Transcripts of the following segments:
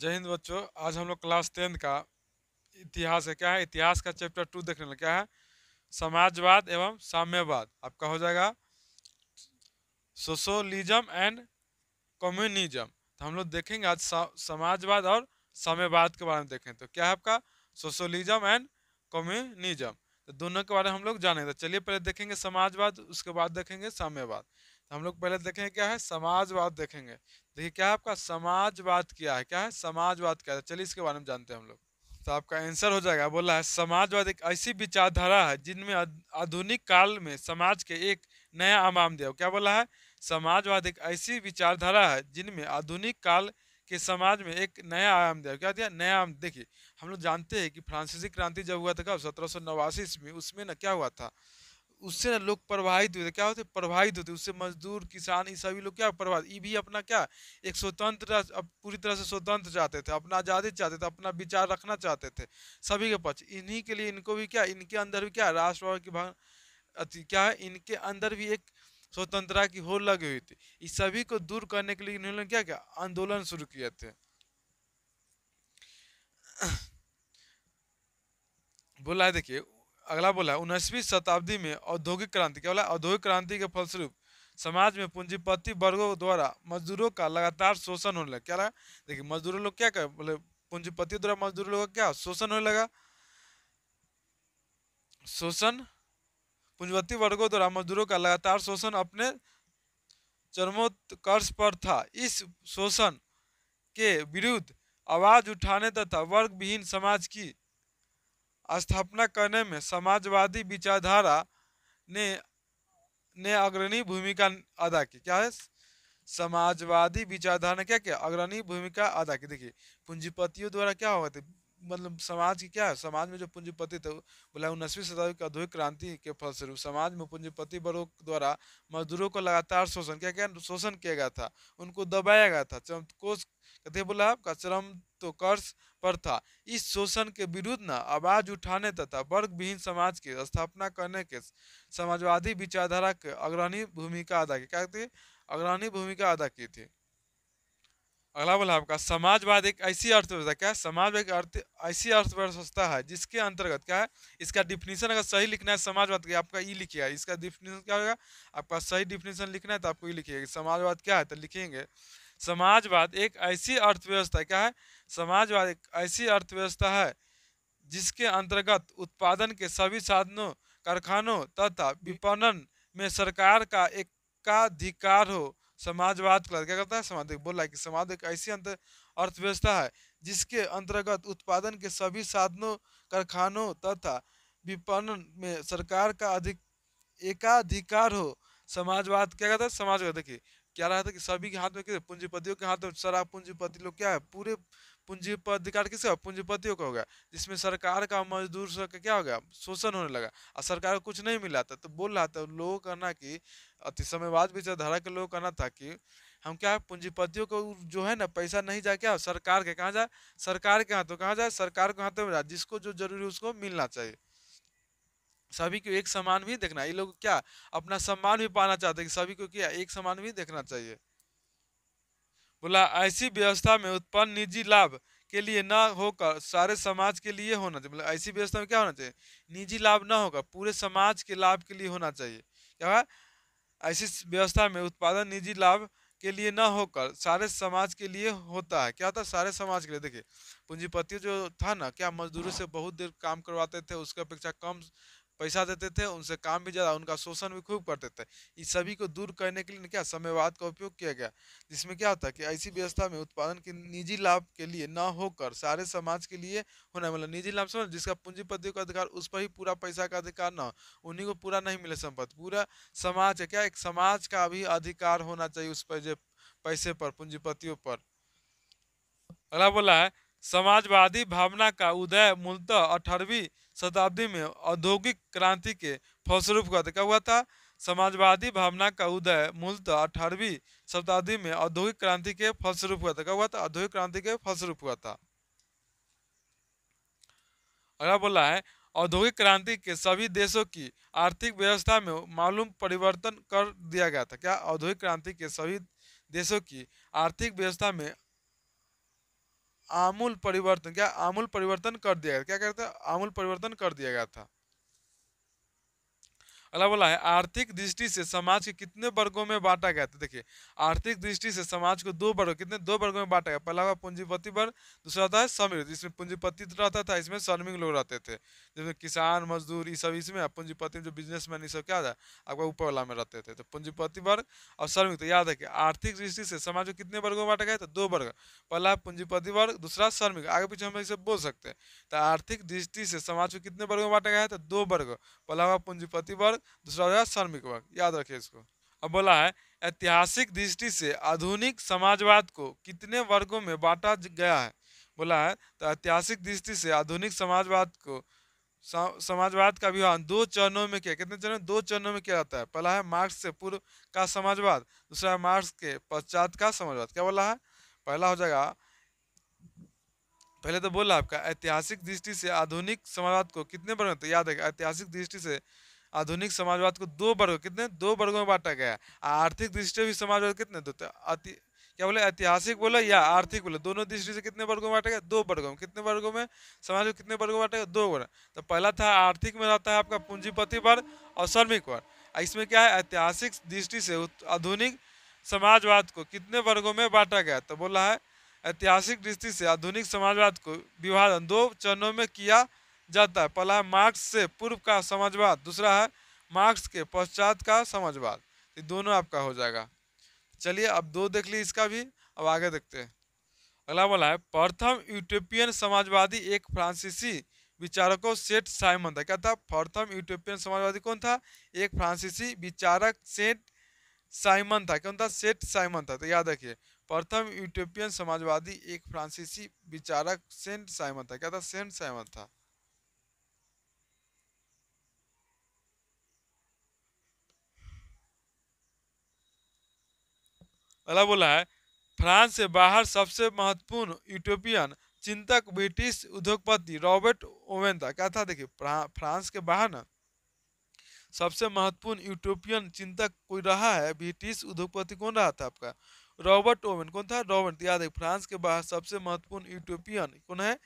जय हिंद बच्चों आज हम लोग क्लास टेंथ का इतिहास है क्या है इतिहास का चैप्टर टू देखने लगे क्या है समाजवाद एवं साम्यवाद आपका हो जाएगा सोशलिज्म एंड कम्युनिज्म तो हम लोग देखेंगे आज समाजवाद और साम्यवाद के बारे में देखें तो क्या है आपका सोशलिज्म एंड कम्युनिज्म तो दोनों के बारे में हम लोग जानेंगे तो चलिए पहले देखेंगे समाजवाद उसके बाद देखेंगे साम्यवाद तो हम लोग पहले देखेंगे क्या है समाजवाद देखेंगे देखिए क्या है आपका समाजवाद क्या है क्या है समाजवाद क्या है चलिए इसके बारे में जानते हैं हम लोग तो आपका आंसर हो जाएगा बोला है समाजवाद एक ऐसी विचारधारा है जिनमें आधुनिक काल में समाज के एक नया आमाम दिया क्या बोला है समाजवाद एक ऐसी विचारधारा है जिनमें आधुनिक काल के समाज में एक नया आयाम दिया क्या दिया नया आयाम देखिए हम लोग जानते हैं कि फ्रांसीसी क्रांति जब हुआ था कब सत्रह सौ नवासी ईस्वी उसमें ना क्या हुआ था उससे ना लोग प्रभावित हुए क्या होते प्रभावित होते उससे मजदूर किसान ये सभी लोग क्या प्रभावित ये भी अपना क्या एक स्वतंत्र अब पूरी तरह से स्वतंत्र चाहते थे अपना आज़ादी चाहते थे अपना विचार रखना चाहते थे सभी के पक्ष इन्हीं के लिए इनको भी क्या इनके अंदर भी क्या राष्ट्रवाद की अति क्या है इनके अंदर भी एक स्वतंत्रता की होड़ लगी हुई थी इस सभी को दूर करने के लिए इन्होंने क्या क्या आंदोलन शुरू किए थे बोला है देखिए अगला बोला उन्नीसवीं शताब्दी में औद्योगिक क्रांति क्या बोला औद्योगिक क्रांति के फलस्वरूप समाज में पूंजीपति वर्गों द्वारा मजदूरों का लगातार शोषण होने लगा क्या लगा देखिए मजदूरों लोग क्या कर बोले पूंजीपति द्वारा मजदूरों लोग क्या शोषण होने लगा शोषण पूंजीपति वर्गों द्वारा मजदूरों का लगातार शोषण अपने चरमोत्कर्ष पर था इस शोषण के विरुद्ध आवाज उठाने तथा वर्ग विहीन समाज की स्थापना करने में समाजवादी विचारधारा ने ने अग्रणी भूमिका अदा की क्या है समाजवादी विचारधारा ने क्या किया अग्रणी भूमिका अदा की देखिए पूंजीपतियों द्वारा क्या होगा मतलब समाज की क्या है समाज में जो पूंजीपति थे बोला उन्नीसवीं शताब्दी की औद्योगिक क्रांति के फलस्वरूप समाज में पूंजीपति बड़ों द्वारा मजदूरों को लगातार शोषण क्या क्या शोषण किया गया था उनको दबाया गया था चमकोश कहते बोला आपका चरम तो कर्ज पर था इस शोषण के विरुद्ध न आवाज उठाने तथा वर्ग विहीन समाज की स्थापना करने के समाजवादी विचारधारा के अग्रणी भूमिका अदा की क्या कहते अग्रणी भूमिका अदा की थी अगला बोला आपका समाजवाद एक ऐसी अर्थव्यवस्था क्या है समाजवाद एक अर्थ ऐसी अर्थव्यवस्था है जिसके अंतर्गत क्या है इसका डिफिनीशन अगर सही लिखना है समाजवाद की आपका ई लिखिएगा इसका डिफिनीशन क्या होगा आपका सही डिफिनीशन लिखना है तो आपको ई लिखिएगा समाजवाद क्या है तो लिखेंगे समाजवाद एक ऐसी अर्थव्यवस्था क्या है समाजवाद एक ऐसी अर्थव्यवस्था है जिसके अंतर्गत उत्पादन के सभी साधनों कारखानों तथा विपणन में सरकार का एक का अधिकार हो समाजवाद क्या करता है समाज बोला कि समाज एक ऐसी अंतर अर्थव्यवस्था है जिसके अंतर्गत उत्पादन के सभी साधनों कारखानों तथा विपणन में सरकार का अधिक एकाधिकार हो समाजवाद क्या कहता है समाजवाद देखिए क्या रहा था कि सभी के हाथ में क्या पूंजीपतियों के हाथ में शराब पूंजीपति लोग क्या है पूरे पूंजी अधिकार किसका पूंजीपतियों का हो गया जिसमें सरकार का मजदूर का क्या हो गया शोषण होने लगा और सरकार को कुछ नहीं मिला था तो बोल रहा था लोगों कहना कि अति समयवाद विचारधारा के लोगों का कहना था कि हम क्या है पूंजीपतियों को जो है ना पैसा नहीं जाए क्या सरकार के कहाँ जाए सरकार के हाथों कहाँ जाए सरकार के हाथों में जाए जिसको जो जरूरी उसको मिलना चाहिए सभी को एक समान भी देखना ये लोग क्या अपना सम्मान भी पाना चाहते हैं सभी को क्या एक समान भी देखना चाहिए बोला ऐसी व्यवस्था में उत्पन्न निजी लाभ के लिए ना होकर सारे समाज के लिए होना चाहिए मतलब ऐसी व्यवस्था में क्या होना चाहिए निजी लाभ ना होकर पूरे समाज के लाभ के लिए होना चाहिए क्या है ऐसी व्यवस्था में उत्पादन निजी लाभ के लिए ना होकर सारे समाज के लिए होता है क्या था सारे समाज के लिए देखिए पूंजीपति जो था ना क्या मजदूरों से बहुत देर काम करवाते थे उसकी अपेक्षा कम पैसा देते थे उनसे काम भी ज़्यादा उनका शोषण भी खूब करते थे इस सभी को दूर करने के लिए क्या समयवाद का उपयोग किया गया जिसमें क्या होता है कि ऐसी व्यवस्था में उत्पादन के निजी लाभ के लिए न होकर सारे समाज के लिए होना मतलब निजी लाभ समझ जिसका पूंजीपतियों का अधिकार उस पर ही पूरा पैसा का अधिकार न उन्हीं को पूरा नहीं मिले संपत्ति पूरा समाज है क्या एक समाज का भी अधिकार होना चाहिए उस पर पैसे पर पूंजीपतियों पर अगला बोला है समाजवादी भावना का उदय मूलतः अठारहवीं शताब्दी में औद्योगिक क्रांति के फलस्वरूप का क्या हुआ था समाजवादी भावना का उदय मूलतः अठारहवीं शताब्दी में औद्योगिक क्रांति के फलस्वरूप हुआ था क्या हुआ था औद्योगिक क्रांति के फलस्वरूप हुआ था अगला बोला है औद्योगिक क्रांति के सभी देशों की आर्थिक व्यवस्था में मालूम परिवर्तन कर दिया गया था क्या औद्योगिक क्रांति के सभी देशों की आर्थिक व्यवस्था में आमूल परिवर्तन क्या आमूल परिवर्तन कर दिया गया क्या कहते हैं आमूल परिवर्तन कर दिया गया था अगला बोला है आर्थिक दृष्टि से समाज के कितने वर्गों में बांटा गया तो देखिए आर्थिक दृष्टि से समाज को दो वर्ग कितने दो वर्गों में बांटा गया पहला हुआ पूंजीपति वर्ग दूसरा होता है जिसमें इसमें पूंजीपति रहता था इसमें श्रमिक लोग रहते थे जिसमें किसान मजदूर ये सब इसमें पूंजीपति जो बिजनेसमैन मैन सब क्या था आपका ऊपर वाला में रहते थे तो पूंजीपति वर्ग और श्रमिक तो याद है कि आर्थिक दृष्टि से समाज को कितने वर्गों में बांटा गया तो दो वर्ग पहला पूंजीपति वर्ग दूसरा श्रमिक आगे पीछे हम इसे बोल सकते हैं तो आर्थिक दृष्टि से समाज को कितने वर्गों में बांटा गया है तो दो वर्ग पहला हुआ पूंजीपति वर्ग दूसरा हो जाएगा श्रमिक वर्ग याद रखिए इसको अब बोला है ऐतिहासिक दृष्टि से आधुनिक समाजवाद को कितने वर्गों में बांटा गया है बोला है तो ऐतिहासिक दृष्टि से आधुनिक समाजवाद को समाजवाद का विभाजन दो चरणों में किया कितने चरणों दो चरणों में किया जाता है पहला है मार्क्स से पूर्व का समाजवाद दूसरा है मार्क्स के पश्चात का समाजवाद क्या बोला है पहला हो जाएगा पहले तो बोला आपका ऐतिहासिक दृष्टि से आधुनिक समाजवाद को कितने वर्ग तो याद है ऐतिहासिक दृष्टि से आधुनिक समाजवाद को दो वर्ग कितने दो वर्गों में बांटा गया आर्थिक दृष्टि भी समाजवाद कितने दो तो अति क्या बोले ऐतिहासिक बोला या आर्थिक बोला दोनों दृष्टि से कितने वर्गों में बांटा गया दो वर्गों में कितने वर्गों में समाज कितने वर्गों में बांटा गया दो वर्ग तो पहला था आर्थिक में रहता है आपका पूंजीपति वर्ग और श्रमिक वर्ग इसमें क्या है ऐतिहासिक दृष्टि से आधुनिक समाजवाद को कितने वर्गों में बांटा गया तो बोला है ऐतिहासिक दृष्टि से आधुनिक समाजवाद को विभाजन दो चरणों में किया जाता है पहला है मार्क्स से पूर्व का समाजवाद दूसरा है मार्क्स के पश्चात का समाजवाद तो ये दोनों आपका हो जाएगा चलिए अब दो देख ली इसका भी अब आगे देखते हैं अगला बोला है प्रथम यूटोपियन समाजवादी एक फ्रांसीसी विचारकों सेठ साइमन था क्या था प्रथम यूटोपियन समाजवादी कौन था एक फ्रांसीसी विचारक सेठ साइमन था कौन था सेठ साइमन था तो याद रखिए प्रथम यूटोपियन समाजवादी एक फ्रांसीसी विचारक सेंट साइमन था क्या था सेंट साइमन था अगला बोला है फ्रांस से बाहर सबसे महत्वपूर्ण यूटोपियन चिंतक ब्रिटिश उद्योगपति रॉबर्ट ओवेन था क्या था देखिए फ्रांस के बाहर ना सबसे महत्वपूर्ण यूटोपियन चिंतक कोई रहा है ब्रिटिश उद्योगपति कौन रहा था आपका रॉबर्ट ओवन कौन था रॉबर्ट याद है फ्रांस के बाहर सबसे महत्वपूर्ण यूटोपियन कौन है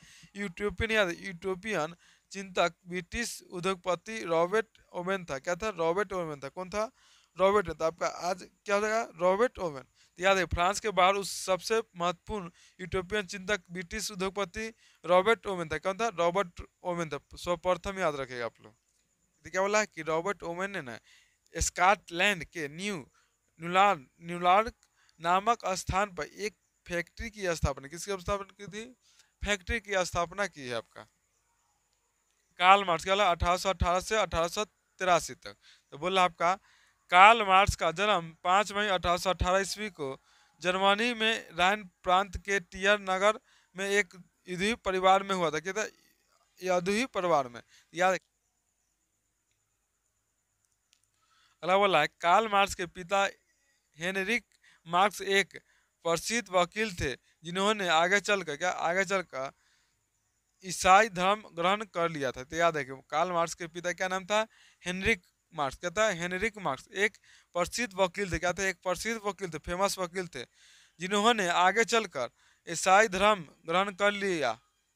यूटोपियन याद यूटोपियन चिंतक ब्रिटिश उद्योगपति रॉबर्ट ओवेन था क्या था रॉबर्ट ओवेन था कौन था रॉबर्ट था आपका आज क्या हो जाएगा रॉबर्ट ओवेन याद है फ्रांस के बाहर उस सबसे महत्वपूर्ण यूटोपियन चिंतक ब्रिटिश उद्योगपति रॉबर्ट ओमेन था कौन था रॉबर्ट ओमेन था सर्वप्रथम याद रखेगा आप लोग तो क्या बोला कि रॉबर्ट ओमेन ने ना स्कॉटलैंड के न्यू न्यूलार न्यूलार्क नामक स्थान पर एक फैक्ट्री की स्थापना किसकी स्थापना की थी फैक्ट्री की स्थापना की है आपका कार्ल मार्क्स क्या अठारह से अठारह से अठारह तक तो बोला आपका कार्ल मार्क्स का जन्म 5 मई अठारह ईस्वी को जर्मनी में रायन प्रांत के टियर नगर में एक यदुही परिवार में हुआ था क्या यदुही परिवार में याद अगला बोला कार्ल मार्क्स के पिता हेनरिक मार्क्स एक प्रसिद्ध वकील थे जिन्होंने आगे चलकर क्या आगे चलकर ईसाई धर्म ग्रहण कर लिया था तो याद है कि कार्ल मार्क्स के पिता क्या नाम था हेनरिक मार्क्स कहता है हेनरिक मार्क्स एक प्रसिद्ध वकील थे क्या थे एक प्रसिद्ध वकील थे फेमस वकील थे जिन्होंने आगे चलकर ईसाई धर्म ग्रहण कर लिया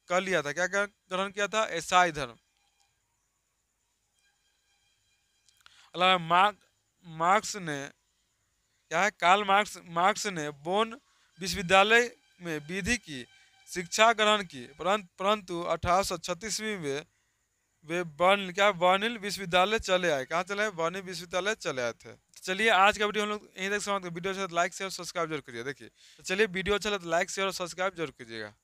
कर लिया था क्या ग्रहण किया था ईसाई धर्म अलावा मार्क मार्क्स ने क्या है काल मार्क्स मार्क्स ने बोन विश्वविद्यालय में विधि की शिक्षा ग्रहण की परंतु अठारह सौ छत्तीसवीं में वे बर्न क्या बर्निल विश्वविद्यालय चले आए कहाँ चले आए बर्निल विश्वविद्यालय चले आए थे चलिए आज का वीडियो हम लोग यहीं तक समाप्त वीडियो अच्छा लाइक शेयर सब्सक्राइब जरूर कीजिए देखिए चलिए वीडियो अच्छा है लाइक शेयर और सब्सक्राइब जरूर कीजिएगा